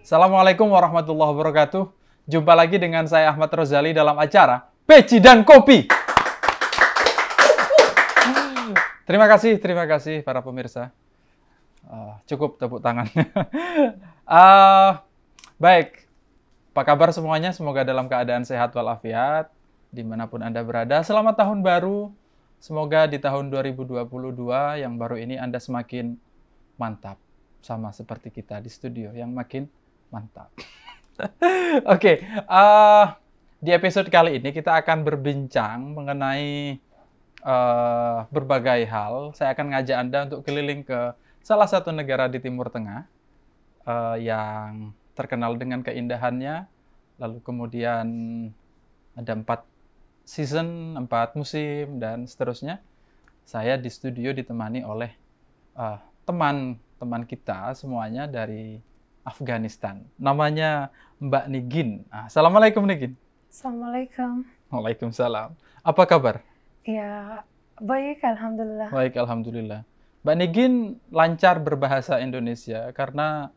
Assalamualaikum warahmatullahi wabarakatuh. Jumpa lagi dengan saya Ahmad Rozali dalam acara Peci dan Kopi. Terima kasih, terima kasih para pemirsa. Uh, cukup tepuk tangan. uh, baik, apa kabar semuanya? Semoga dalam keadaan sehat walafiat dimanapun Anda berada. Selamat tahun baru Semoga di tahun 2022 yang baru ini Anda semakin mantap. Sama seperti kita di studio yang makin mantap. Oke, okay, uh, eh, di episode kali ini kita akan berbincang mengenai uh, berbagai hal. Saya akan ngajak Anda untuk keliling ke salah satu negara di Timur Tengah uh, yang terkenal dengan keindahannya. Lalu kemudian ada empat season, empat musim, dan seterusnya, saya di studio ditemani oleh teman-teman eh, uh, kita semuanya dari Afghanistan. Namanya Mbak Nigin. Ah, Assalamualaikum Nigin. Assalamualaikum. Waalaikumsalam. Apa kabar? Ya, baik Alhamdulillah. Baik Alhamdulillah. Mbak Nigin lancar berbahasa Indonesia karena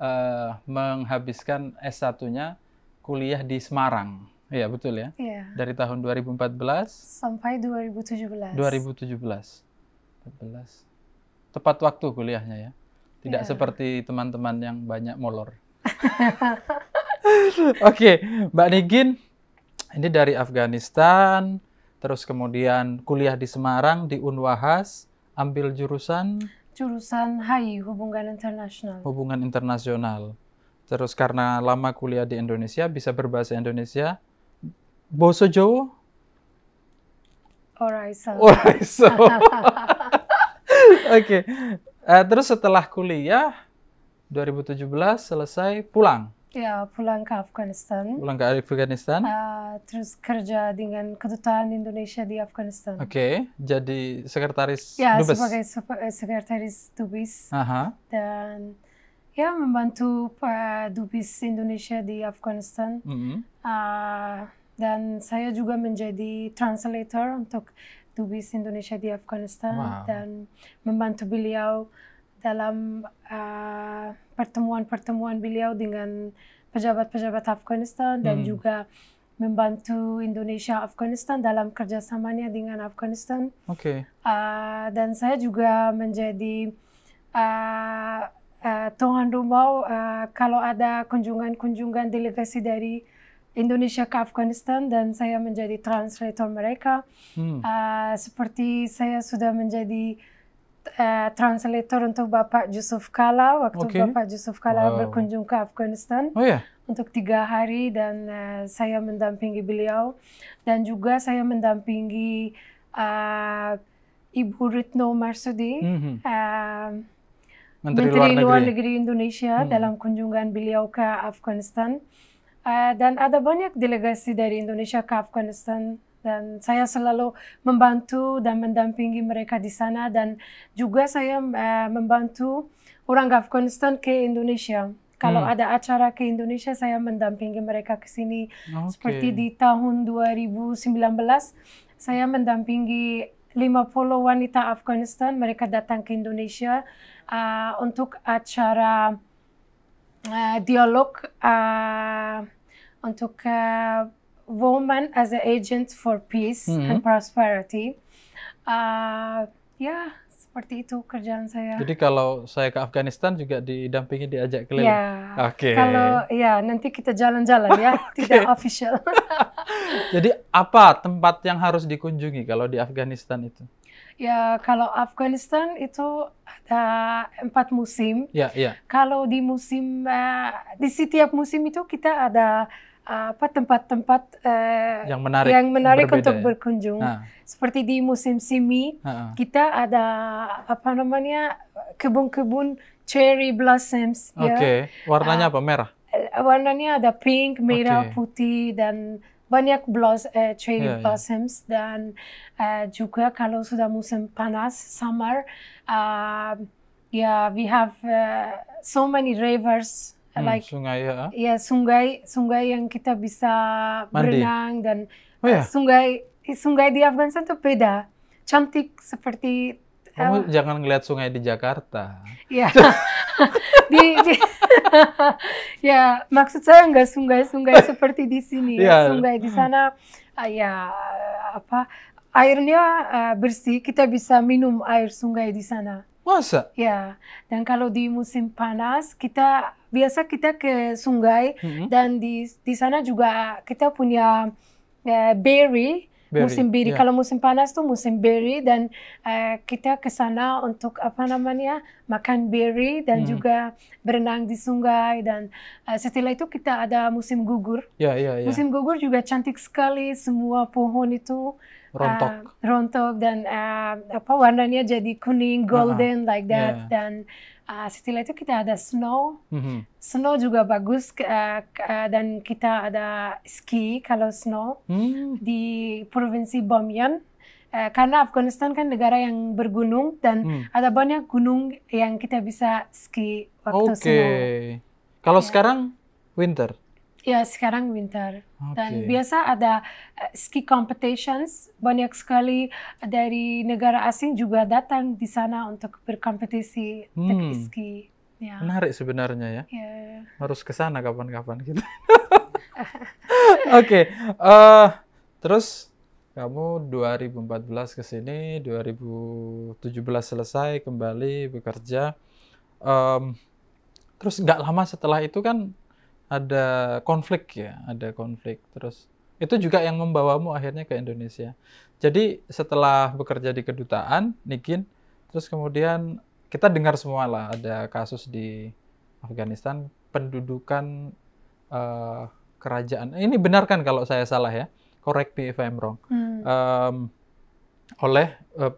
uh, menghabiskan S1-nya kuliah di Semarang. Iya, betul ya. Iya. Dari tahun 2014 sampai 2017. 2017. 14. Tepat waktu kuliahnya ya. Tidak iya. seperti teman-teman yang banyak molor. Oke, Mbak Nigin ini dari Afghanistan, terus kemudian kuliah di Semarang di Unwahas, ambil jurusan jurusan HI Hubungan Internasional. Hubungan Internasional. Terus karena lama kuliah di Indonesia bisa berbahasa Indonesia, Boso Jowo? Oraiso. Oraiso. Oke. Okay. Uh, eh, terus setelah kuliah 2017 selesai pulang. Ya, pulang ke Afghanistan. Pulang ke Afghanistan. Uh, terus kerja dengan kedutaan Indonesia di Afghanistan. Oke, okay. jadi sekretaris ya, dubes. sebagai eh, sekretaris dubes. Aha. Dan ya membantu uh, dubes Indonesia di Afghanistan. Mm -hmm. uh, dan saya juga menjadi translator untuk dubis Indonesia di Afghanistan wow. dan membantu beliau dalam ah, pertemuan-pertemuan uh, beliau dengan pejabat-pejabat Afghanistan dan hmm. juga membantu Indonesia Afghanistan dalam kerjasamanya dengan Afghanistan. Oke. Okay. Uh, dan saya juga menjadi uh, uh, tuan rumah uh, kalau ada kunjungan-kunjungan delegasi dari Indonesia ke Afghanistan dan saya menjadi translator mereka. Hmm. Uh, seperti saya sudah menjadi uh, translator untuk Bapak Yusuf Kala waktu okay. Bapak Yusuf Kala wow. berkunjung ke Afghanistan oh, yeah. untuk tiga hari dan uh, saya mendampingi beliau dan juga saya mendampingi uh, Ibu Ritno Marsudi. Mm -hmm. uh, Menteri, Menteri Luar Negeri, Luar Negeri Indonesia hmm. dalam kunjungan beliau ke Afghanistan. Eh, dan ada banyak delegasi dari Indonesia ke Afghanistan dan saya selalu membantu dan mendampingi mereka di sana dan juga saya uh, membantu orang Afghanistan ke Indonesia. Kalau hmm. ada acara ke Indonesia saya mendampingi mereka ke sini. Okay. Seperti di tahun 2019 saya mendampingi 50 wanita Afghanistan mereka datang ke Indonesia uh, untuk acara uh, dialog uh, eh, untuk uh, woman as an agent for peace mm -hmm. and mm-hmm. prosperity. Uh, ya seperti itu kerjaan saya. Jadi kalau saya ke Afghanistan juga didampingi diajak keliling. Ya. Oke. Okay. Kalau ya nanti kita jalan-jalan ya, tidak official. Jadi apa tempat yang harus dikunjungi kalau di Afghanistan itu? Ya kalau Afghanistan itu ada empat musim. Ya, ya. Kalau di musim uh, di setiap musim itu kita ada eh, apa tempat-tempat uh, yang menarik, yang menarik berbeda, untuk ya? berkunjung. Nah. Seperti di musim semi, nah. kita ada apa namanya kebun-kebun cherry blossoms. Ya. Oke, okay. ya. warnanya ah. apa? Merah. Warnanya ada pink, merah, okay. putih dan banyak blos, uh, cherry yeah, blossoms yeah. dan uh, juga kalau sudah musim panas summer uh, yeah we have uh, so many rivers hmm, like sungai ya yeah, sungai sungai yang kita bisa Mandi. berenang dan oh, yeah. Uh, sungai sungai di Afghanistan itu beda cantik seperti kamu um, jangan ngeliat sungai di Jakarta. Iya. Yeah. di, di ya maksud saya nggak sungai-sungai seperti di sini. ya. Sungai di hmm. sana ah, ya apa airnya uh, bersih kita bisa minum air sungai di sana. Masa? Ya. Dan kalau di musim panas kita biasa kita ke sungai mm -hmm. dan di di sana juga kita punya uh, berry Berry. musim biri. Yeah. Kalau musim panas tuh musim beri dan uh, kita ke sana untuk apa namanya makan beri dan hmm. juga berenang di sungai dan uh, setelah itu kita ada musim gugur. Yeah, yeah, yeah. Musim gugur juga cantik sekali semua pohon itu eh, rontok, uh, rontok dan uh, apa warnanya jadi kuning ah, ah. golden uh like that yeah. dan Uh, setelah itu kita ada snow, mm-hmm. snow juga bagus uh, dan kita ada ski kalau snow mm. di provinsi Bamian. Uh, eh, karena Afghanistan kan negara yang bergunung dan hmm. ada banyak gunung yang kita bisa ski waktu okay. snow. Oke. Kalau yeah. sekarang winter. Ya sekarang winter okay. dan biasa ada eh, ski competitions banyak sekali eh, dari negara asing juga datang di sana untuk berkompetisi hmm. untuk ski. Ya. Menarik sebenarnya ya. ya. Harus ke sana kapan-kapan gitu. Oke, okay. uh, eh, terus kamu 2014 ke sini, 2017 selesai kembali bekerja. Um, terus nggak lama setelah itu kan ada konflik ya, ada konflik. Terus itu juga yang membawamu akhirnya ke Indonesia. Jadi setelah bekerja di kedutaan, Nikin, terus kemudian kita dengar semua lah ada kasus di Afghanistan pendudukan uh, kerajaan. Ini benarkan kalau saya salah ya, correct me if I'm wrong. Hmm. Um, oleh uh,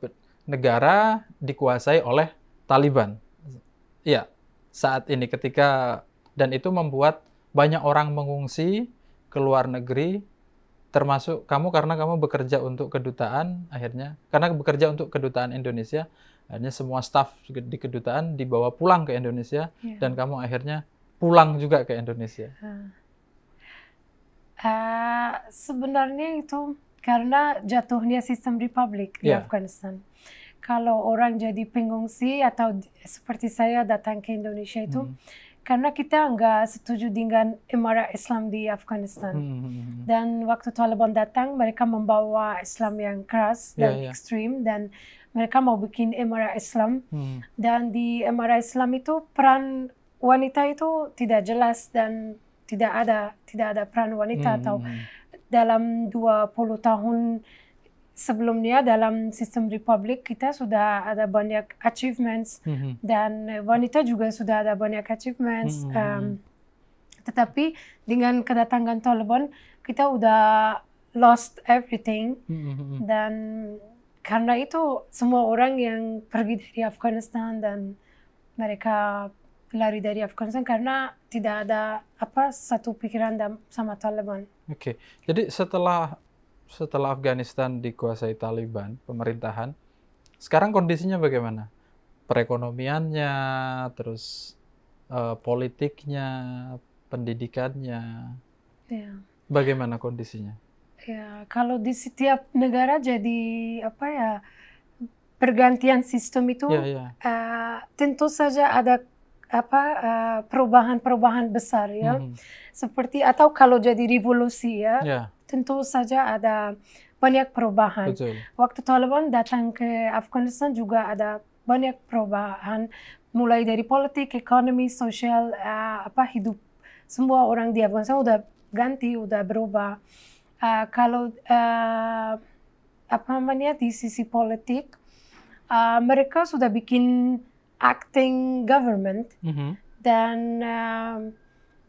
negara dikuasai oleh Taliban. Iya, saat ini ketika dan itu membuat banyak orang mengungsi ke luar negeri, termasuk kamu karena kamu bekerja untuk kedutaan akhirnya karena bekerja untuk kedutaan Indonesia akhirnya semua staff di kedutaan dibawa pulang ke Indonesia yeah. dan kamu akhirnya pulang juga ke Indonesia uh, sebenarnya itu karena jatuhnya sistem republik yeah. di iya. Afghanistan kalau orang jadi pengungsi atau seperti saya datang ke Indonesia itu hmm karena kita enggak setuju dengan emara Islam di Afghanistan. Hmm, hmm, hmm, hmm. Dan waktu Taliban datang, mereka membawa Islam yang keras ya, dan yeah, yeah. ekstrim dan mereka mau bikin emara Islam. Hmm. Dan di emara Islam itu peran wanita itu tidak jelas dan tidak ada tidak ada peran wanita hmm. atau dalam 20 tahun sebelumnya dalam sistem republik kita sudah ada banyak achievements mm -hmm. dan eh, wanita juga sudah ada banyak achievements. Mm -hmm. um, tetapi dengan kedatangan Taliban kita udah lost everything mm -hmm. dan karena itu semua orang yang pergi dari Afghanistan dan mereka lari dari Afghanistan karena tidak ada apa satu pikiran sama Taliban. Oke, okay. jadi setelah setelah Afghanistan dikuasai Taliban, pemerintahan, sekarang kondisinya bagaimana? Perekonomiannya, terus uh, politiknya, pendidikannya, ya. bagaimana kondisinya? Ya, kalau di setiap negara jadi apa ya pergantian sistem itu, ya, ya. Uh, tentu saja ada apa eh, perubahan-perubahan besar ya mm -hmm. seperti atau kalau jadi revolusi ya yeah. tentu saja ada banyak perubahan. Betul. Waktu Taliban datang ke Afghanistan juga ada banyak perubahan mulai dari politik, ekonomi, sosial uh, apa hidup semua orang di Afghanistan udah ganti, udah berubah. Uh, kalau uh, apa namanya di sisi politik uh, mereka sudah bikin acting government mm-hmm. dan uh,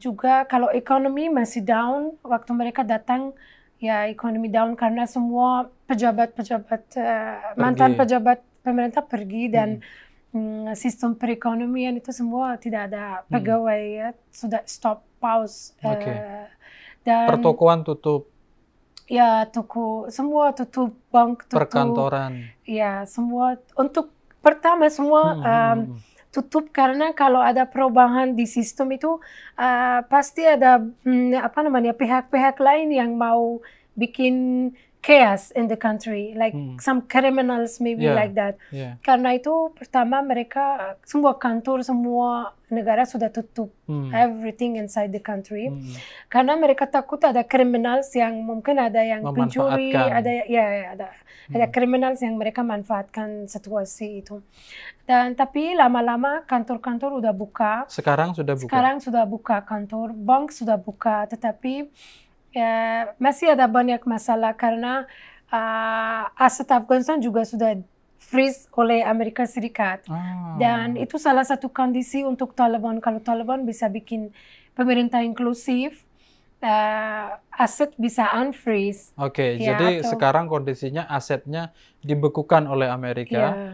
juga kalau ekonomi masih down waktu mereka datang ya ekonomi down karena semua pejabat-pejabat uh, mantan pejabat pemerintah pergi dan mm. um, sistem perekonomian itu semua tidak ada mm. pegawai mm. ya sudah stop pause okay. uh, dan pertokoan tutup ya toko semua tutup bank tutup perkantoran ya semua untuk pertama semua hmm. uh, tutup karena kalau ada perubahan di sistem itu uh, pasti ada hmm, apa namanya pihak-pihak lain yang mau bikin chaos in the country, like hmm. some criminals maybe yeah. like that. Yeah. Karena itu pertama mereka semua kantor semua negara sudah tutup, hmm. everything inside the country. Hmm. Karena mereka takut ada criminals yang mungkin ada yang pencuri, ada ya, ya, ya ada hmm. ada criminals yang mereka manfaatkan situasi itu. Dan tapi lama-lama kantor-kantor udah buka. Sekarang sudah buka. Sekarang sudah buka kantor, bank sudah buka, tetapi Ya, masih ada banyak masalah karena uh, ah, aset Afghanistan juga sudah freeze oleh Amerika Serikat. Hmm. Dan itu salah satu kondisi untuk Taliban. Kalau Taliban bisa bikin pemerintah inklusif, uh, aset bisa unfreeze. Oke, okay, ya, jadi atau... sekarang kondisinya asetnya dibekukan oleh Amerika. Yeah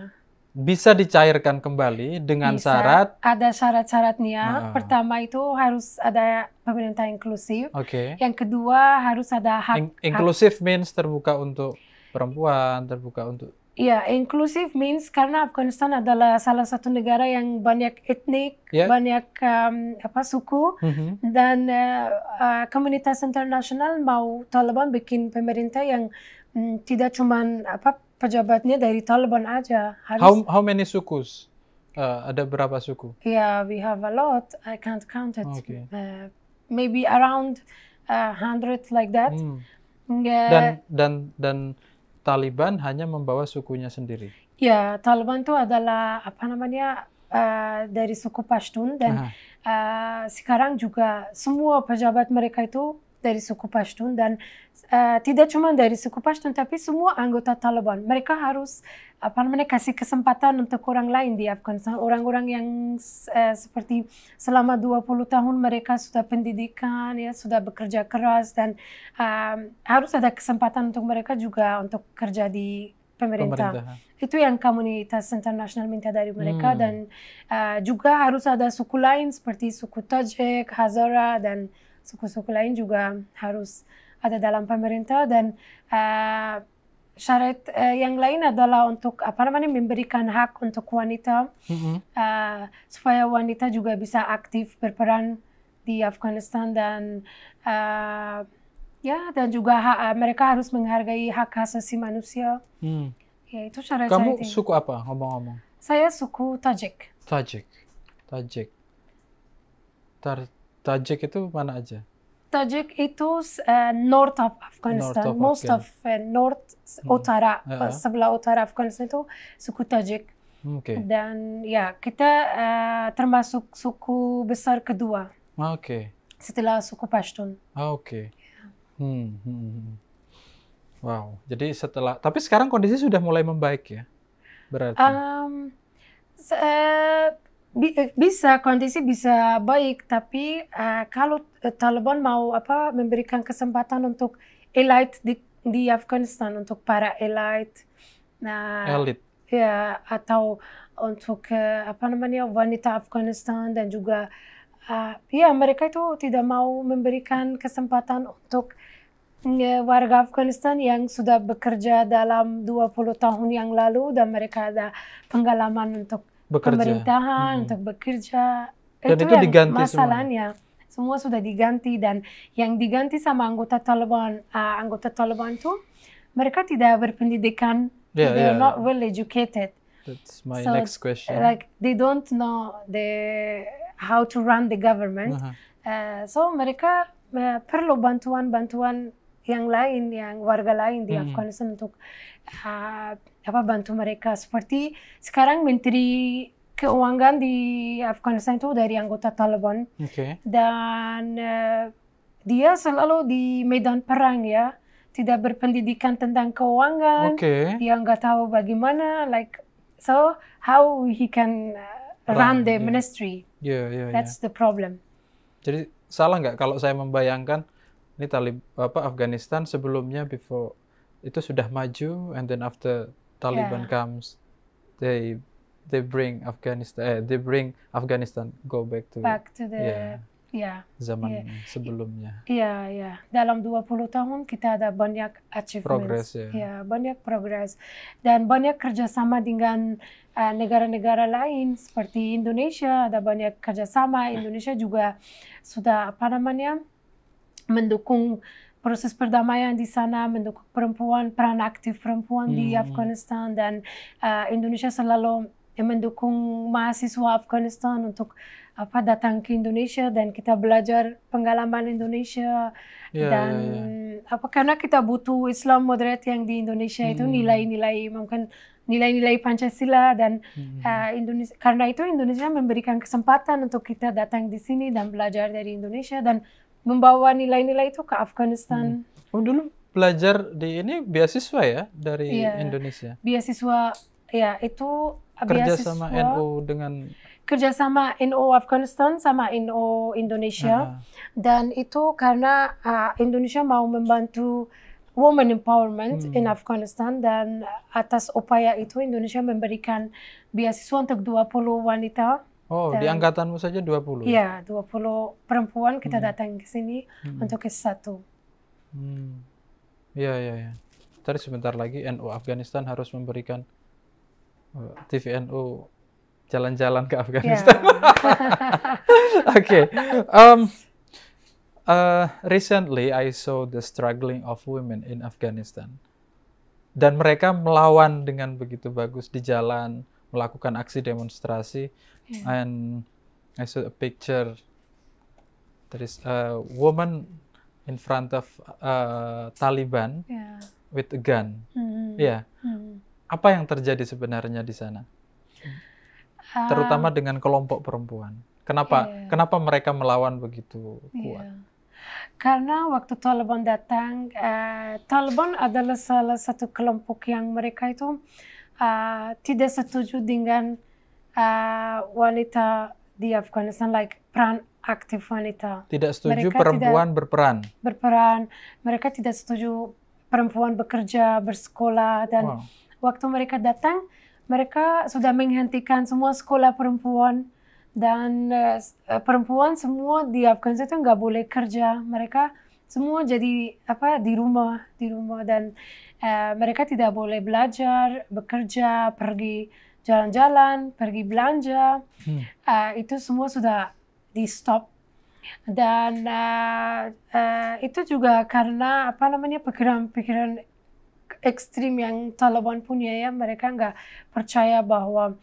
bisa dicairkan kembali dengan bisa. syarat ada syarat-syaratnya. uh. Pertama itu harus ada pemerintah inklusif. Oke. Okay. Yang kedua harus ada hak In inklusif means terbuka untuk perempuan, terbuka untuk Ya, inklusif means karena Afghanistan adalah salah satu negara yang banyak etnik, yeah. banyak um, apa suku mm-hmm. dan uh, uh, komunitas internasional mau Taliban bikin pemerintah yang um, tidak cuma apa pejabatnya dari Taliban aja. Harus how how many sukus? Uh, ada berapa suku? Yeah, we have a lot. I can't count it. Okay. Uh, maybe around a uh, 100 like that. Mm. Yeah. Dan dan dan Taliban hanya membawa sukunya sendiri. Ya, Taliban itu adalah apa namanya uh, dari suku Pashtun dan uh, sekarang juga semua pejabat mereka itu dari suku Pashtun dan uh, tidak cuma dari suku Pashtun tapi semua anggota Taliban mereka harus apa uh, namanya kasih kesempatan untuk orang lain di Afghanistan orang-orang yang uh, seperti selama 20 tahun mereka sudah pendidikan ya sudah bekerja keras dan uh, harus ada kesempatan untuk mereka juga untuk kerja di pemerintah. Itu yang komunitas internasional minta dari mereka hmm. dan uh, juga harus ada suku lain seperti suku Tajik, Hazara dan suku-suku lain juga harus ada dalam pemerintah dan uh, syarat uh, yang lain adalah untuk apa namanya memberikan hak untuk wanita mm-hmm. uh, supaya wanita juga bisa aktif berperan di Afghanistan dan uh, ya dan juga hak mereka harus menghargai hak asasi manusia. Mm. Ya itu syarat. Kamu syarat suku apa ngomong-ngomong? Saya suku Tajik. Tajik, Tajik. Tar Tajik itu mana aja? Tajik itu uh, north of Afghanistan, north of most Afghanistan. of uh, north hmm. utara, uh eh, -huh. sebelah utara Afghanistan itu suku Tajik. Okay. Dan ya kita uh, termasuk suku besar kedua. Oke. Okay. Setelah suku Pashtun. Oke. Okay. Hmm, hmm, hmm. Wow. Jadi setelah, tapi sekarang kondisi sudah mulai membaik ya, berarti. Um, uh, Eh, bisa kondisi bisa baik, tapi uh, kalau eh, Taliban mau apa memberikan kesempatan untuk elite di, di Afghanistan untuk para elite, nah, elit, ya atau untuk uh, apa namanya wanita Afghanistan dan juga uh, ya mereka itu tidak mau memberikan kesempatan untuk uh, warga Afghanistan yang sudah bekerja dalam 20 tahun yang lalu dan mereka ada pengalaman untuk bekerja. pemerintahan hmm. untuk bekerja. Dan itu, itu yang diganti masalahnya. Semua. semua sudah diganti dan yang diganti sama anggota Taliban, uh, anggota Taliban itu mereka tidak berpendidikan. Yeah, they yeah. are ya. not well educated. That's my so, next question. Like they don't know the how to run the government. Uh -huh. uh, so mereka uh, perlu bantuan-bantuan yang lain, yang warga lain di mm -hmm. Afghanistan untuk uh, apa bantu mereka seperti sekarang menteri keuangan di Afghanistan itu dari anggota Taliban okay. dan uh, dia selalu di medan perang ya tidak berpendidikan tentang keuangan okay. dia nggak tahu bagaimana like so how he can uh, run, run the yeah. ministry yeah, yeah, ya. that's yeah. the problem jadi salah nggak kalau saya membayangkan ini Talib apa Afghanistan sebelumnya before itu sudah maju and then after Taliban yeah. comes, they they bring Afghanistan, uh, they bring Afghanistan go back to back to the yeah, yeah zaman yeah. sebelumnya. Iya yeah, yeah. dalam 20 tahun kita ada banyak achievement, progress, ya yeah. banyak progres dan banyak kerjasama dengan eh, negara-negara uh, lain seperti Indonesia ada banyak kerjasama Indonesia juga sudah apa namanya mendukung proses perdamaian di sana mendukung perempuan peran aktif perempuan hmm. di Afghanistan dan uh, Indonesia selalu mendukung mahasiswa Afghanistan untuk apa datang ke Indonesia dan kita belajar pengalaman Indonesia yeah, dan yeah, yeah. apa karena kita butuh Islam moderat yang di Indonesia hmm. itu nilai-nilai mungkin nilai-nilai Pancasila dan hmm. uh, Indonesia karena itu Indonesia memberikan kesempatan untuk kita datang di sini dan belajar dari Indonesia dan membawa nilai-nilai itu ke Afghanistan. Hmm. Oh dulu belajar di ini beasiswa ya dari ya, Indonesia. Beasiswa ya itu kerja sama NU dengan kerja sama NU Afghanistan sama NU Indonesia Aha. dan itu karena uh, Indonesia mau membantu women empowerment hmm. in Afghanistan dan atas upaya itu Indonesia memberikan beasiswa untuk 20 wanita Oh, Dan, di angkatanmu saja 20? Ya? Iya, 20 perempuan kita hmm. datang ke sini hmm. untuk satu. Iya, Hmm. Iya, iya, iya. Tadi sebentar lagi NU Afghanistan harus memberikan eh, TV TVNU jalan-jalan ke iya. Afghanistan. Yeah. Oke. okay. Um, uh, recently I saw the struggling of women in Afghanistan. Dan mereka melawan dengan begitu bagus di jalan, melakukan aksi demonstrasi yeah. and I saw a picture. There is a woman in front of uh, Taliban yeah. with a gun. Mm. Yeah. Mm. Apa yang terjadi sebenarnya di sana? Uh, Terutama dengan kelompok perempuan. Kenapa? Yeah. Kenapa mereka melawan begitu kuat? Yeah. Karena waktu Taliban datang, uh, Taliban adalah salah satu kelompok yang mereka itu uh, tidak setuju dengan Eh, wanita di Afghanistan like peran aktif wanita. Tidak setuju mereka perempuan tidak berperan. Berperan. Mereka tidak setuju perempuan bekerja, bersekolah dan wow. waktu mereka datang mereka sudah menghentikan semua sekolah perempuan dan uh, perempuan semua di Afghanistan itu nggak boleh kerja. Mereka semua jadi apa di rumah, di rumah dan uh, mereka tidak boleh belajar, bekerja, pergi jalan-jalan, pergi belanja, hmm. uh, itu semua sudah di stop dan uh, uh, itu juga karena apa namanya pikiran-pikiran ekstrim yang Taliban punya ya mereka nggak percaya bahwa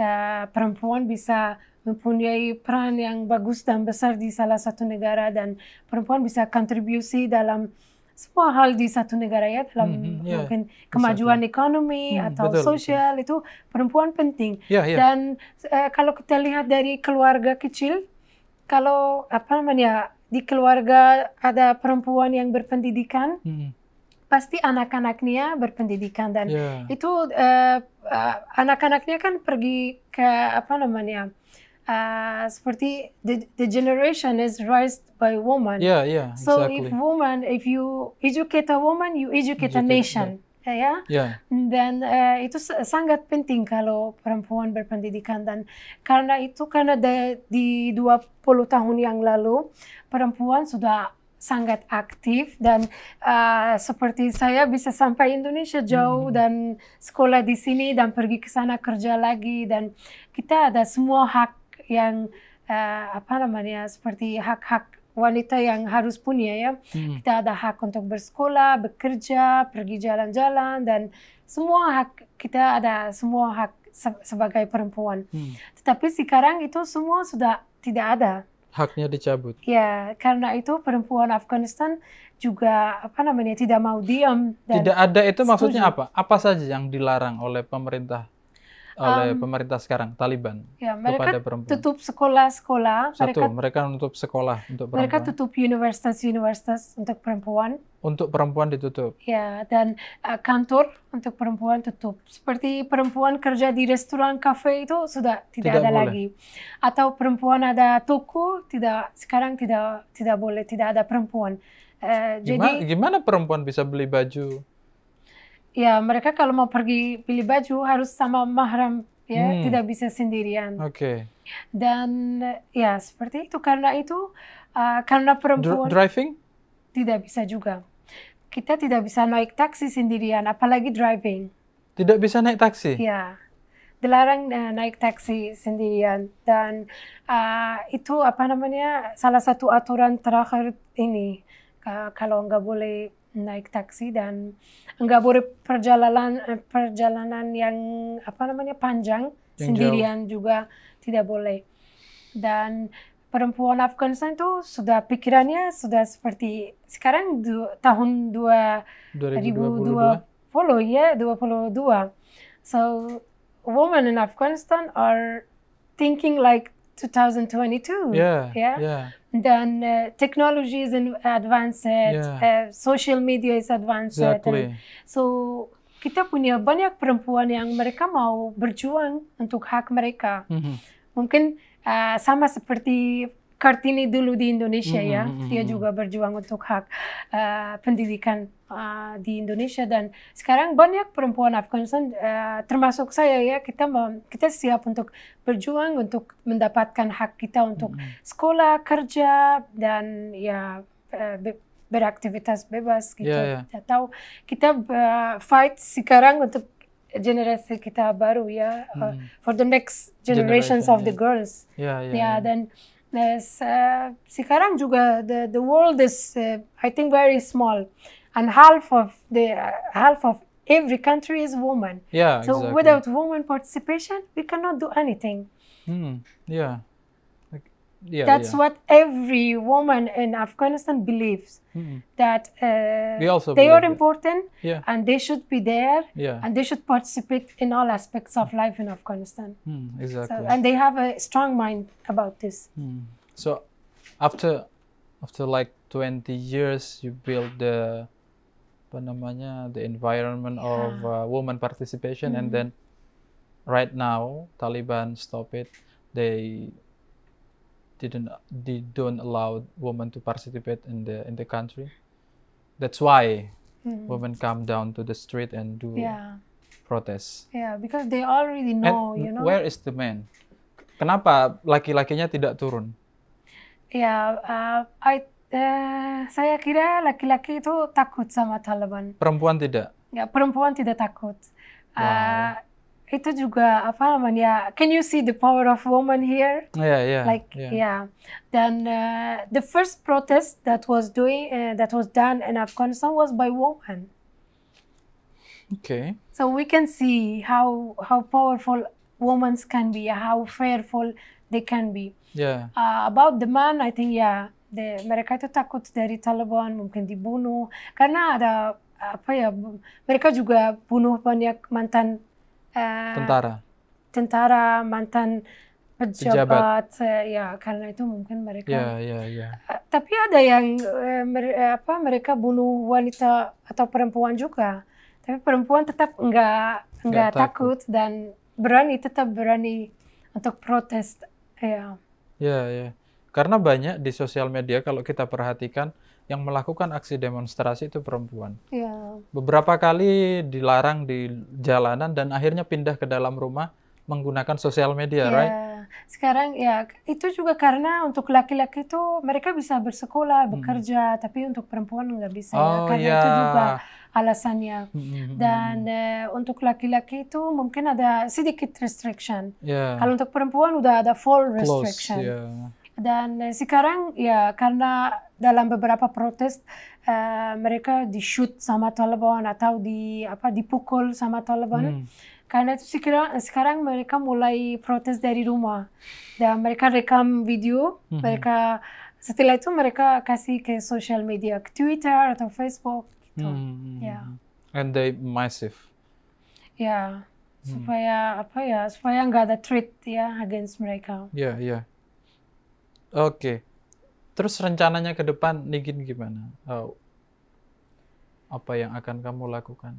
uh, perempuan bisa mempunyai peran yang bagus dan besar di salah satu negara dan perempuan bisa kontribusi dalam semua hal di satu negara ya dalam mm-hmm, yeah, mungkin kemajuan exactly. ekonomi mm, atau betul, sosial betul. itu perempuan penting yeah, yeah. dan uh, kalau kita lihat dari keluarga kecil kalau apa namanya di keluarga ada perempuan yang berpendidikan mm. pasti anak-anaknya berpendidikan dan yeah. itu uh, anak-anaknya kan pergi ke apa namanya uh, seperti the, the generation is raised by woman. Yeah, yeah. So exactly. if woman, if you educate a woman, you educate, educate a nation. Yeah. Eh, ya, yeah. dan uh, eh, itu sangat penting kalau perempuan berpendidikan dan karena itu karena de, di 20 tahun yang lalu perempuan sudah sangat aktif dan uh, seperti saya bisa sampai Indonesia jauh hmm. dan sekolah di sini dan pergi ke sana kerja lagi dan kita ada semua hak yang uh, apa namanya seperti hak-hak wanita yang harus punya ya. Hmm. Kita ada hak untuk bersekolah, bekerja, pergi jalan-jalan dan semua hak kita ada semua hak se sebagai perempuan. Hmm. Tetapi sekarang itu semua sudah tidak ada. Haknya dicabut. Ya, karena itu perempuan Afghanistan juga apa namanya tidak mau diam. Dan tidak ada itu maksudnya apa? Apa saja yang dilarang oleh pemerintah oleh um, pemerintah sekarang Taliban ya, mereka kepada perempuan. tutup sekolah-sekolah. Satu, mereka, mereka menutup sekolah untuk perempuan. Mereka tutup universitas-universitas untuk perempuan. Untuk perempuan ditutup. Ya, dan uh, kantor untuk perempuan tutup. Seperti perempuan kerja di restoran, kafe itu sudah tidak, tidak ada boleh. lagi. Atau perempuan ada toko, tidak sekarang tidak tidak boleh, tidak ada perempuan. Uh, e, gimana, jadi gimana perempuan bisa beli baju? ya mereka kalau mau pergi pilih baju harus sama mahram ya hmm. tidak bisa sendirian. Oke. Okay. Dan ya seperti itu karena itu uh, karena perempuan Dr driving tidak bisa juga. Kita tidak bisa naik taksi sendirian apalagi driving. Tidak bisa naik taksi? Ya. Dilarang eh, naik taksi sendirian dan uh, itu apa namanya salah satu aturan terakhir ini uh, kalau nggak boleh naik taksi dan nggak boleh perjalanan eh, perjalanan yang apa namanya panjang yang sendirian jauh. juga tidak boleh dan perempuan Afghanistan itu sudah pikirannya sudah seperti sekarang du, tahun dua 2022 ya dua so women in Afghanistan are thinking like 2022 yeah ya. yeah, yeah then uh, technology is advanced, yeah. uh, social media is advanced. Exactly. So kita punya banyak perempuan yang mereka mau berjuang untuk hak mereka. Mm -hmm. Mungkin uh, sama seperti Kartini dulu di Indonesia mm -hmm. ya. Dia juga berjuang untuk hak uh, pendidikan uh, di Indonesia dan sekarang banyak perempuan Afghanistan uh, termasuk saya ya kita kita siap untuk berjuang untuk mendapatkan hak kita untuk mm -hmm. sekolah, kerja dan ya uh, be beraktivitas bebas gitu. Yeah, yeah. Atau kita uh, fight sekarang untuk generasi kita baru ya hmm. for the next generations Generation, of yeah. the ya. girls. Ya yeah, yeah, yeah, yeah. dan Yes, uh, sekarang juga the the world is uh, I think very small, and half of the uh, half of every country is woman. Yeah, so exactly. without woman participation, we cannot do anything. Mm, yeah. Yeah, That's yeah. what every woman in Afghanistan believes mm-hmm. that uh, they, also they are important yeah. and they should be there and they should participate in all aspects of life in Afghanistan. Mm, exactly. So, and they have a strong mind about this. Mm. So after after like 20 years you build the apa namanya the environment of uh, woman participation mm and hmm. then right now Taliban stop it they didn't they don't allow women to participate in the in the country. That's why mm. women come down to the street and do yeah. protest. Yeah, because they already know, and you know. Where is the man? Kenapa laki-lakinya tidak turun? Ya, yeah, uh, I Uh, saya kira laki-laki itu takut sama Taliban. Perempuan tidak? Ya, perempuan tidak takut. Wow. Uh, itu juga apa namanya can you see the power of woman here oh, yeah yeah like yeah, yeah. then uh, the first protest that was doing uh, that was done in afghanistan was by woman. okay so we can see how how powerful women can be how fearful they can be yeah uh, about the man i think yeah the, mereka itu takut dari Taliban mungkin dibunuh karena ada apa ya mereka juga bunuh banyak mantan Eh, tentara tentara mantan pejabat, pejabat. Eh, ya karena itu mungkin mereka ya, ya, ya. Eh, tapi ada yang apa mereka bunuh wanita atau perempuan juga tapi perempuan tetap enggak enggak takut. takut dan berani tetap berani untuk protes ya ya ya karena banyak di sosial media kalau kita perhatikan yang melakukan aksi demonstrasi itu perempuan. Ya. Beberapa kali dilarang di jalanan dan akhirnya pindah ke dalam rumah menggunakan sosial media, ya. right? Sekarang ya itu juga karena untuk laki-laki itu mereka bisa bersekolah, hmm. bekerja, hmm. tapi untuk perempuan nggak bisa. Oh, ya. Karena ya. itu juga alasannya. Hmm. hmm, hmm dan uh, untuk laki-laki itu mungkin ada sedikit restriction. Yeah. Kalau untuk perempuan udah ada full restriction. Close, iya. yeah. Dan eh, sekarang ya karena dalam beberapa protes uh, mereka di shoot sama Taliban atau di apa dipukul sama Taliban. Hmm. Karena itu sekarang, sekarang mereka mulai protes dari rumah dan mereka rekam video, hmm. mereka setelah itu mereka kasih ke social media, ke Twitter atau Facebook gitu. Hmm. hmm, hmm. Yeah. And they massive. Ya. Yeah. Hmm. Supaya apa ya? Supaya nggak ada threat ya against mereka. Ya, yeah, ya. Yeah. Oke. Okay. Terus rencananya ke depan Nigin gimana? Oh, apa yang akan kamu lakukan?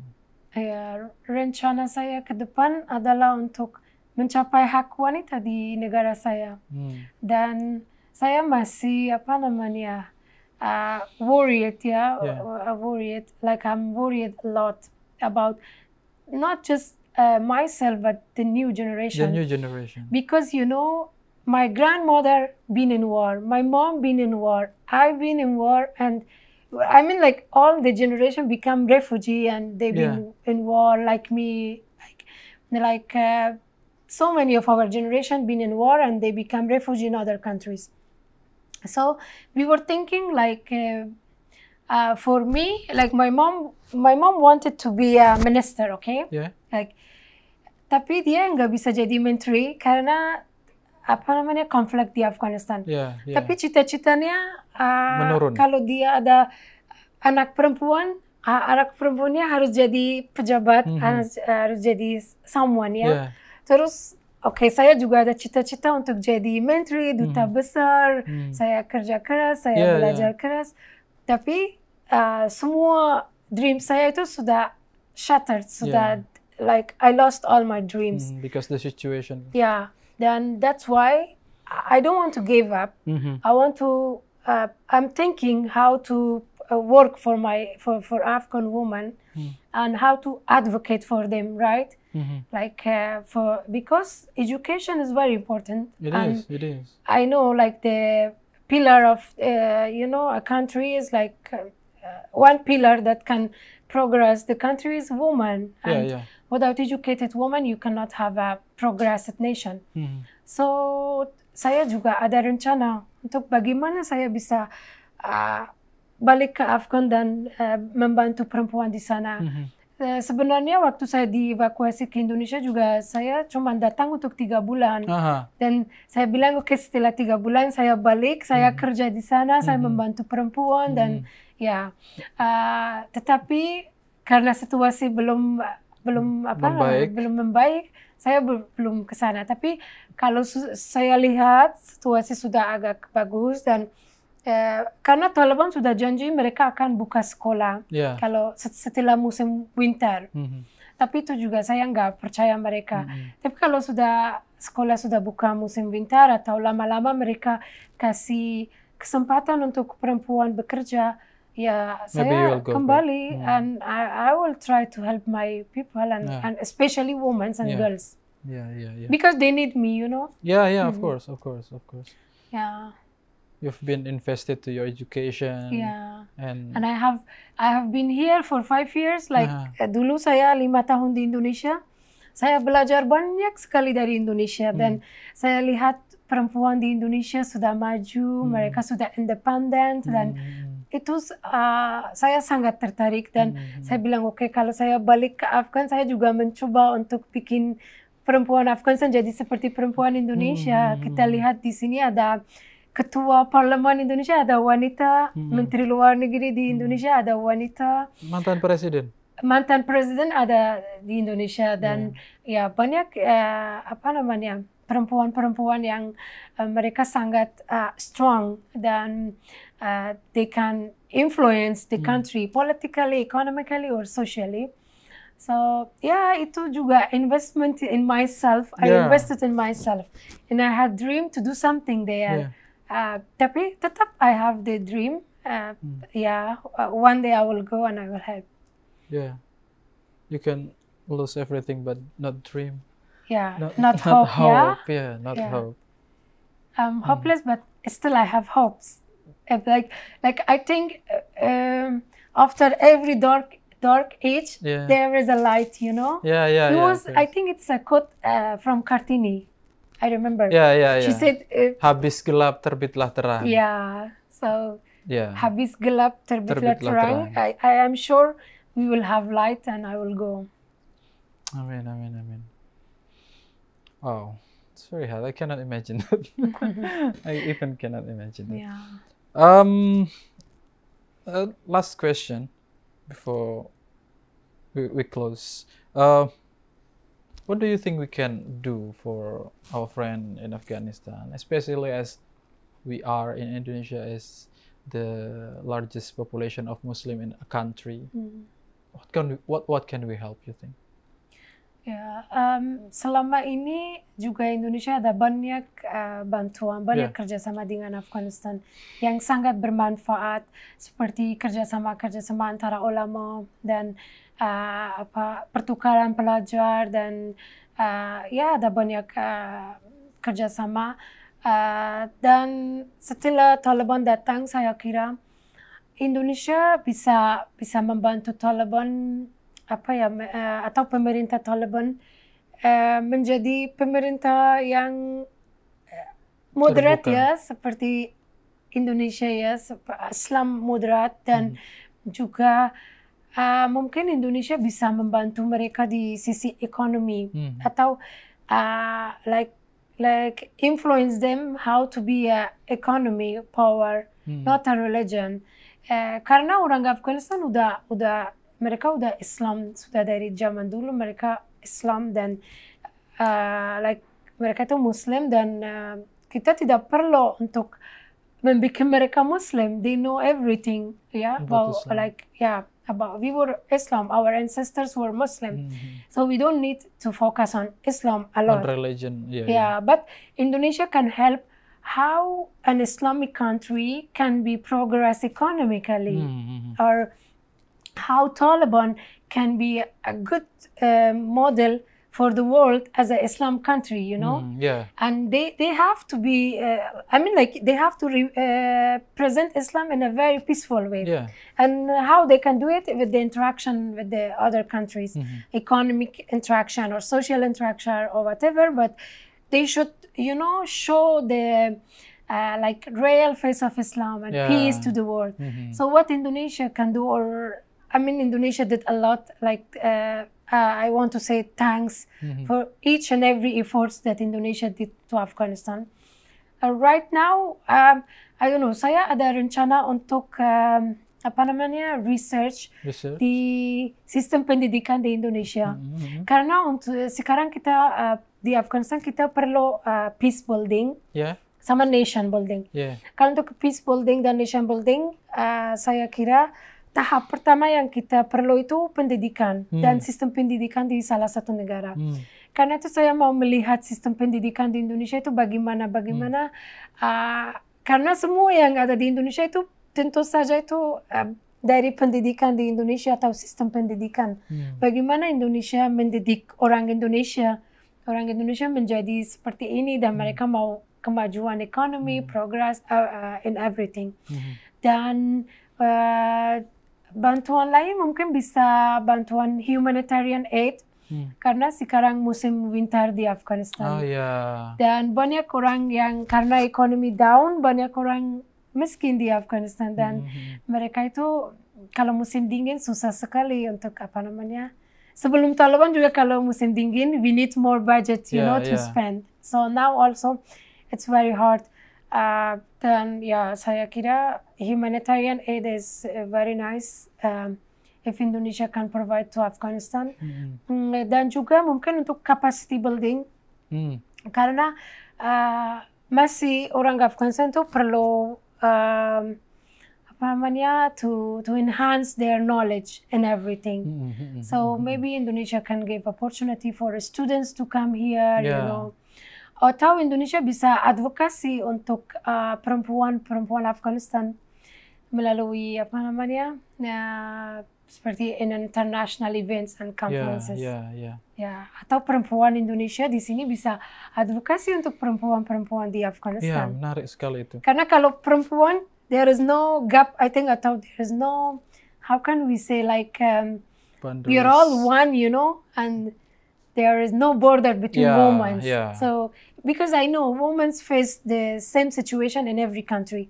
Ya, rencana saya ke depan adalah untuk mencapai hak wanita di negara saya. Hmm. Dan saya masih apa namanya uh, worried ya, yeah. Uh, worried like I'm worried a lot about not just uh, myself but the new generation. The new generation. Because you know my grandmother been in war, my mom been in war, I've been in war, and I mean like all the generation become refugee and they've yeah. been in war like me, like like uh, so many of our generation been in war and they become refugee in other countries. So we were thinking like. Uh, uh, for me, like my mom, my mom wanted to be a minister, okay? Yeah. Like, tapi dia nggak bisa jadi menteri karena apa namanya konflik di Afghanistan. Yeah, yeah. Tapi cita-citanya uh, menurun. Kalau dia ada anak perempuan, uh, anak perempuannya harus jadi pejabat, mm -hmm. harus, jadi someone ya. Yeah. Terus oke okay, saya juga ada cita-cita untuk jadi menteri, duta mm -hmm. besar. Mm Saya kerja keras, saya yeah, ya. belajar yeah. keras. Tapi uh, semua dream saya itu sudah shattered, sudah yeah. like I lost all my dreams. Mm, because the situation. Yeah. then that's why I don't want to give up. Mm-hmm. I want to. Uh, I'm thinking how to uh, work for my for, for Afghan women mm-hmm. and how to advocate for them, right? Mm-hmm. Like uh, for because education is very important. It is. It is. I know, like the pillar of uh, you know a country is like uh, one pillar that can progress the country is woman. And yeah, yeah without educated woman, you cannot have a progressive nation. Hmm. So saya juga ada rencana untuk bagaimana saya bisa uh, balik ke Afghan dan uh, membantu perempuan di sana. Hmm. Uh, sebenarnya waktu saya dievakuasi ke Indonesia juga saya cuma datang untuk tiga bulan -huh. dan saya bilang oke okay, setelah tiga bulan saya balik saya hmm. kerja di sana hmm. saya hmm. membantu perempuan hmm. dan ya uh, tetapi karena situasi belum belum apa membaik. belum membaik saya belum ke sana tapi kalau saya lihat situasi sudah agak bagus dan eh, karena Taliban sudah janji mereka akan buka sekolah yeah. kalau setelah musim winter mm -hmm. tapi itu juga saya nggak percaya mereka mm -hmm. tapi kalau sudah sekolah sudah buka musim winter atau lama-lama mereka kasih kesempatan untuk perempuan bekerja yeah saya kembali yeah. Mm. and I, I will try to help my people and, yeah. and especially women and yeah. girls yeah yeah yeah because they need me you know yeah yeah mm -hmm. of course of course of course yeah you've been invested to your education yeah and and I have I have been here for five years like yeah. Uh-huh. Eh, dulu saya lima tahun di Indonesia saya belajar banyak sekali dari Indonesia hmm. Then dan saya lihat perempuan di Indonesia sudah maju, hmm. mereka sudah independent dan hmm. itu uh, saya sangat tertarik dan hmm. saya bilang oke okay, kalau saya balik ke Afgan saya juga mencoba untuk bikin perempuan Afgan jadi seperti perempuan Indonesia. Hmm. Kita lihat di sini ada ketua parlemen Indonesia ada wanita, hmm. menteri luar negeri di hmm. Indonesia ada wanita. Mantan presiden. Mantan presiden ada di Indonesia dan hmm. ya banyak uh, apa namanya perempuan-perempuan yang uh, mereka sangat uh, strong dan uh, they can influence the mm. country politically, economically, or socially. So yeah, itu juga investment in myself. Yeah. I invested in myself, and I had dream to do something there. Yeah. Uh, tapi tetap I have the dream. Uh, mm. Yeah, uh, one day I will go and I will help. Yeah, you can lose everything but not dream. Yeah, not, not, not hope, hope. Yeah, yeah not yeah. hope. I'm hmm. hopeless, mm. but still I have hopes like like I think uh, um, after every dark dark age yeah. there is a light, you know. Yeah, yeah. It yeah, was I think it's a quote uh, from Cartini. I remember. Yeah, yeah, yeah. She said. Uh, Habis gelap terbitlah terang. Yeah. So. Yeah. Habis gelap terbitlah, terang. I, I am sure we will have light and I will go. Amen, amen, amen. Wow, it's very hard. I cannot imagine that. I even cannot imagine that. Yeah. Um, uh, last question before we, we close. Uh, what do you think we can do for our friend in Afghanistan, especially as we are in Indonesia as the largest population of Muslim in a country? Mm. What can we, what what can we help? You think? Ya, um, selama ini juga Indonesia ada banyak uh, bantuan, banyak ya. kerjasama dengan Afghanistan yang sangat bermanfaat, seperti kerjasama-kerjasama antara ulama dan uh, apa pertukaran pelajar dan uh, ya ada banyak uh, kerjasama. Uh, dan setelah Taliban datang, saya kira Indonesia bisa bisa membantu Taliban apa ya eh, atau pemerintah Taliban eh, menjadi pemerintah yang eh, moderat Terbuka. ya seperti Indonesia ya Islam moderat dan hmm. juga uh, mungkin Indonesia bisa membantu mereka di sisi ekonomi hmm. atau uh, like like influence them how to be a economy power hmm. not a religion uh, karena orang Afghanistan udah udah mereka udah Islam sudah dari zaman dulu mereka Islam dan uh, like mereka itu Muslim dan uh, kita tidak perlu untuk membuat mereka Muslim. They know everything, ya yeah, about about like yeah about we were Islam. Our ancestors were Muslim, mm -hmm. so we don't need to focus on Islam a lot. On religion, yeah, yeah. Yeah, but Indonesia can help how an Islamic country can be progress economically mm -hmm. or how Taliban can be a good uh, model for the world as an Islam country, you know? Mm, yeah. And they, they have to be, uh, I mean, like, they have to re, uh, present Islam in a very peaceful way. Yeah. And how they can do it with the interaction with the other countries, mm -hmm. economic interaction or social interaction or whatever, but they should, you know, show the. Uh, like real face of Islam and yeah. peace to the world. Mm -hmm. So what Indonesia can do, or i mean, Indonesia did a lot. Like uh, uh, I want to say thanks mm-hmm. for each and every efforts that Indonesia did to Afghanistan. Uh, right now, um, I don't know. Saya ada rencana untuk um, apa namanya research, research di sistem pendidikan di Indonesia. Mm-hmm, mm-hmm. Karena untuk sekarang kita uh, di Afghanistan kita perlu uh, peace building yeah. sama nation building. Yeah. Kalau untuk peace building dan nation building, uh, saya kira tahap pertama yang kita perlu itu pendidikan hmm. dan sistem pendidikan di salah satu negara. Hmm. Karena itu saya mau melihat sistem pendidikan di Indonesia itu bagaimana bagaimana hmm. uh, karena semua yang ada di Indonesia itu tentu saja itu uh, dari pendidikan di Indonesia atau sistem pendidikan. Hmm. Bagaimana Indonesia mendidik orang Indonesia, orang Indonesia menjadi seperti ini dan hmm. mereka mau kemajuan ekonomi, hmm. progress uh, ah, uh, in everything. Hmm. Dan uh, bantuan lain mungkin bisa bantuan humanitarian aid hmm. karena sekarang musim winter di Afghanistan. Oh, yeah. Dan banyak orang yang karena ekonomi down, banyak orang miskin di Afghanistan dan hmm, hmm, hmm. mereka itu kalau musim dingin susah sekali untuk apa namanya. Sebelum Taliban juga kalau musim dingin, we need more budget, you yeah, know, to yeah. spend. So now also it's very hard. Uh, then yeah, saya kira humanitarian aid is uh, very nice. Um, if Indonesia can provide to Afghanistan mm. Mm, dan juga mungkin untuk capacity building mm. karena uh, masih orang Afghanistan itu perlu um, apa namanya to to enhance their knowledge and everything. Mm -hmm. So hmm, hmm, maybe Indonesia can give opportunity for students to come here, yeah. you know. atau Indonesia bisa advokasi untuk uh, perempuan perempuan-perempuan Afghanistan melalui apa namanya uh, seperti in international events and ya, conferences. Ya, yeah, yeah, Yeah. atau perempuan Indonesia di sini bisa advokasi untuk perempuan-perempuan di ya, Afghanistan. Ya, menarik sekali itu. Karena kalau perempuan there is no gap I think atau there is no how can we say like um, we are all one you know and there is no border between yeah, women. Yeah. So because I know women face the same situation in every country.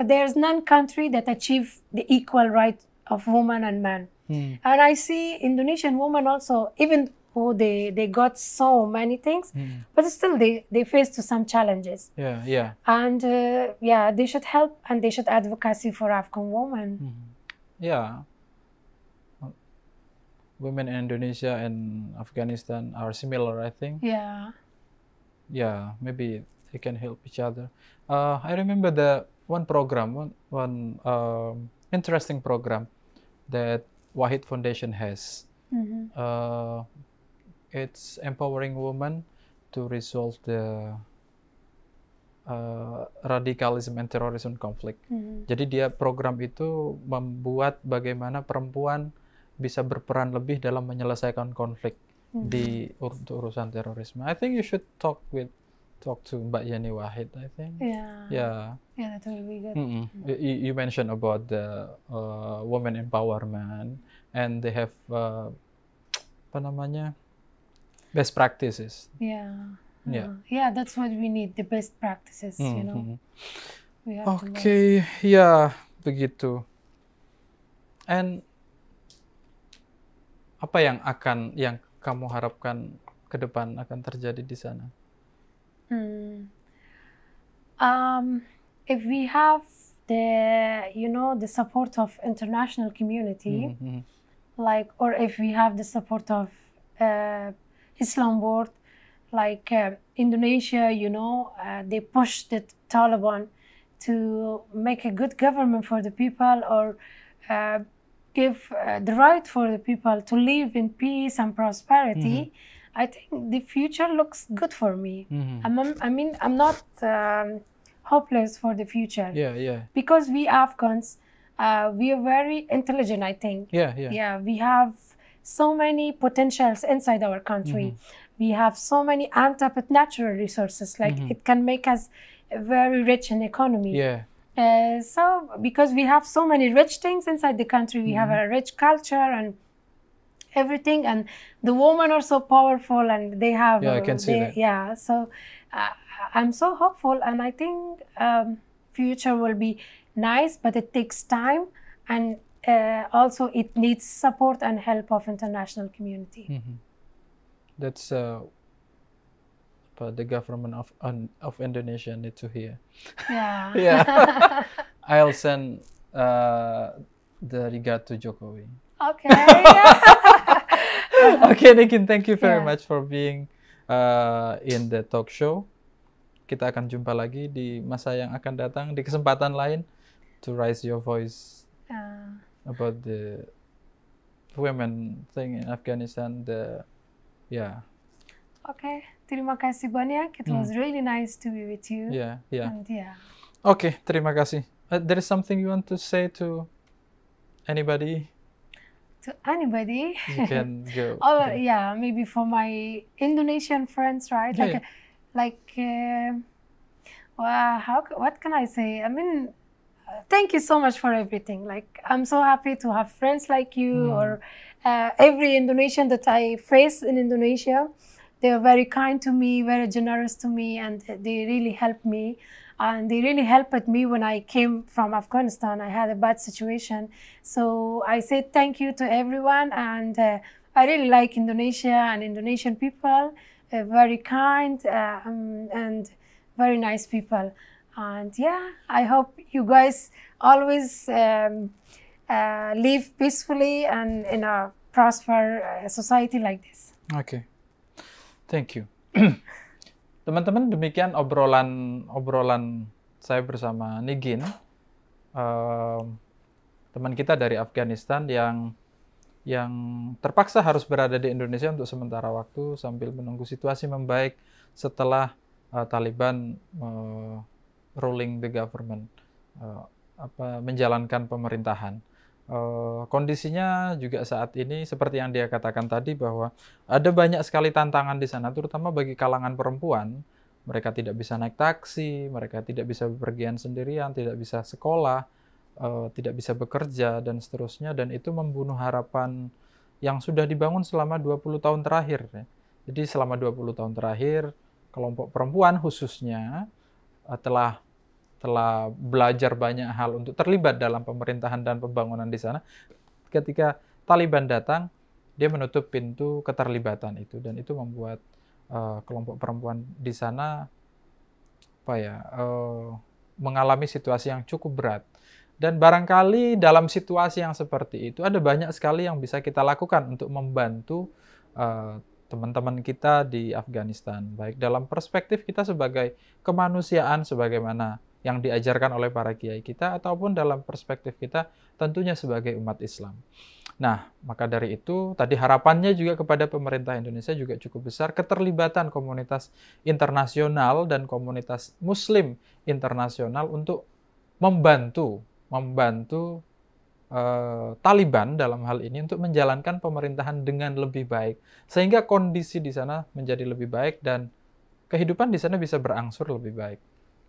there's none country that achieve the equal right of woman and man. Mm. And I see Indonesian women also, even though they, they got so many things, mm. but still they, they face to some challenges. Yeah, yeah. And uh, yeah, they should help and they should advocacy for Afghan women. Mm. Yeah. women in Indonesia and Afghanistan are similar, I think. Yeah. Yeah, maybe they can help each other. Uh, I remember the one program, one, one um, interesting program that Wahid Foundation has. Mm-hmm. Uh, it's empowering women to resolve the uh, radicalism and terrorism conflict. Mm-hmm. Jadi dia program itu membuat bagaimana perempuan bisa berperan lebih dalam menyelesaikan konflik hmm. di ur urusan terorisme. I think you should talk with talk to Mbak Yani Wahid. I think. Yeah. Yeah. Yeah, that would be good. Mm -mm. You, you mentioned about the uh, women empowerment and they have uh, apa namanya best practices. Yeah. Yeah. Uh, yeah, that's what we need, the best practices, mm-hmm. you know. Oke, mm-hmm. okay, ya yeah, begitu. And apa yang akan yang kamu harapkan ke depan akan terjadi di sana? Hmm. Um, if we have the you know the support of international community, mm -hmm. like or if we have the support of uh, Islam world, like uh, Indonesia, you know, uh, they push the Taliban to make a good government for the people or uh, give uh, the right for the people to live in peace and prosperity, mm -hmm. I think the future looks good for me. Mm -hmm. I'm, I mean, I'm not um, hopeless for the future. Yeah, yeah. Because we Afghans, uh, we are very intelligent, I think. Yeah, yeah. Yeah, we have so many potentials inside our country. Mm -hmm. We have so many untapped natural resources. Like mm-hmm. it can make us very rich in economy. Yeah uh, so, because we have so many rich things inside the country, we mm. have mm-hmm. a rich culture and everything, and the women are so powerful, and they have yeah, I uh, can see they, that. yeah. So, uh, I'm so hopeful, and I think um, future will be nice, but it takes time, and uh, also it needs support and help of international community. Mm -hmm. That's uh, but the government of of Indonesia need to hear. Yeah. yeah. I'll send uh, the regard to Jokowi. Okay. okay, Nikin, thank you very yeah. much for being uh, in the talk show. Kita akan jumpa lagi di masa yang akan datang di kesempatan lain to raise your voice uh. about the women thing in Afghanistan. The yeah. Okay. terima kasih banyak. It was hmm. really nice to be with you. Yeah, yeah. And yeah. Okay, terima kasih. Uh, there is something you want to say to anybody? To anybody? You can go. oh yeah. yeah, maybe for my Indonesian friends, right? Yeah, like, like, uh, well, how? What can I say? I mean, uh, thank you so much for everything. Like, I'm so happy to have friends like you, mm. or uh, every Indonesian that I face in Indonesia. They were very kind to me, very generous to me, and they really helped me. And they really helped me when I came from Afghanistan. I had a bad situation. So I said thank you to everyone. And uh, I really like Indonesia and Indonesian people, uh, very kind uh, um, and very nice people. And yeah, I hope you guys always um, uh, live peacefully and in a prosper uh, society like this. Okay. Thank you. Teman-teman demikian obrolan obrolan saya bersama Nigin, uh, teman kita dari Afghanistan yang yang terpaksa harus berada di Indonesia untuk sementara waktu sambil menunggu situasi membaik setelah uh, Taliban uh, ruling the government uh, apa menjalankan pemerintahan. Eh, kondisinya juga saat ini seperti yang dia katakan tadi bahwa ada banyak sekali tantangan di sana terutama bagi kalangan perempuan mereka tidak bisa naik taksi mereka tidak bisa bepergian sendirian tidak bisa sekolah eh, tidak bisa bekerja dan seterusnya dan itu membunuh harapan yang sudah dibangun selama 20 tahun terakhir ya. jadi selama 20 tahun terakhir kelompok perempuan khususnya eh, telah telah belajar banyak hal untuk terlibat dalam pemerintahan dan pembangunan di sana. Ketika Taliban datang, dia menutup pintu keterlibatan itu dan itu membuat uh, kelompok perempuan di sana apa ya uh, mengalami situasi yang cukup berat. Dan barangkali dalam situasi yang seperti itu ada banyak sekali yang bisa kita lakukan untuk membantu teman eh, teman-teman kita di Afghanistan, baik dalam perspektif kita sebagai kemanusiaan sebagaimana yang diajarkan oleh para kiai kita ataupun dalam perspektif kita tentunya sebagai umat Islam. Nah, maka dari itu tadi harapannya juga kepada pemerintah Indonesia juga cukup besar keterlibatan komunitas internasional dan komunitas muslim internasional untuk membantu membantu eh, Taliban dalam hal ini untuk menjalankan pemerintahan dengan lebih baik sehingga kondisi di sana menjadi lebih baik dan kehidupan di sana bisa berangsur lebih baik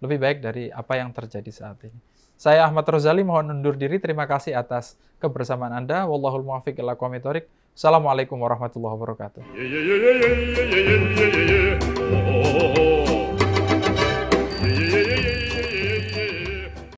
lebih baik dari apa yang terjadi saat ini. Saya Ahmad Rozali mohon undur diri. Terima kasih atas kebersamaan Anda. Wallahul muwaffiq ila aqwamit Assalamualaikum warahmatullahi wabarakatuh.